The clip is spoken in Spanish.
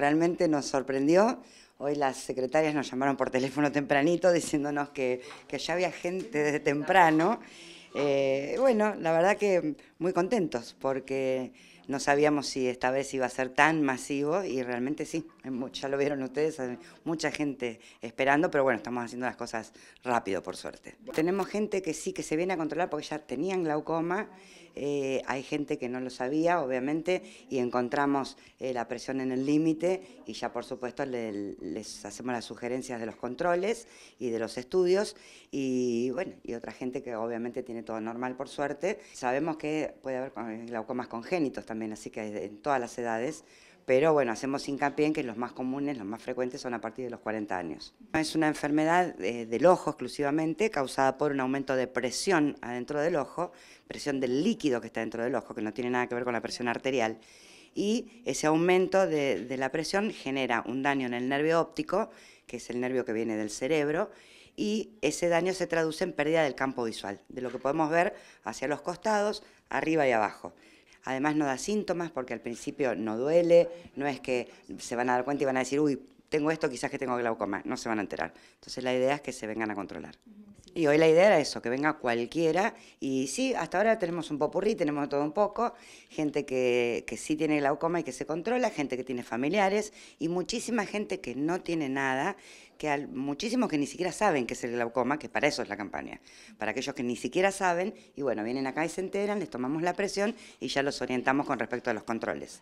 realmente nos sorprendió. Hoy las secretarias nos llamaron por teléfono tempranito diciéndonos que, ya había gente desde temprano. Eh, bueno, la verdad que muy contentos porque no sabíamos si esta vez iba a ser tan masivo y realmente sí, ya lo vieron ustedes, mucha gente esperando, pero bueno, estamos haciendo las cosas rápido por suerte. Tenemos gente que sí, que se viene a controlar porque ya tenían glaucoma, eh, hay gente que no lo sabía, obviamente, y encontramos eh, la presión en el límite y ya por supuesto les hacemos las sugerencias de los controles y de los estudios y bueno, y otra gente que obviamente tiene todo normal por suerte. Sabemos que puede haber glaucomas congénitos también así que en todas las edades, pero bueno, hacemos hincapié en que los más comunes, los más frecuentes son a partir de los 40 años. Es una enfermedad eh, del ojo exclusivamente, causada por un aumento de presión adentro del ojo, presión del líquido que está dentro del ojo, que no tiene nada que ver con la presión arterial, y ese aumento de la presión genera un daño en el nervio óptico, que es el nervio que viene del cerebro, y ese daño se traduce en pérdida del campo visual, de lo que podemos ver hacia los costados, arriba y abajo. Además no da síntomas porque al principio no duele, no es que se van a dar cuenta y van a decir, uy, tengo esto, quizás que tengo glaucoma, no se van a enterar. Entonces la idea es que se vengan a controlar. Y hoy la idea era eso, que venga cualquiera, y sí, hasta ahora tenemos un popurrí, tenemos todo un poco, gente que, sí tiene glaucoma y que se controla, gente que tiene familiares, y muchísima gente que no tiene nada, que muchísimos que ni siquiera saben qué es el glaucoma, que para eso es la campaña, para aquellos que ni siquiera saben, y bueno, vienen acá y se enteran, les tomamos la presión y ya los orientamos con respecto a los controles.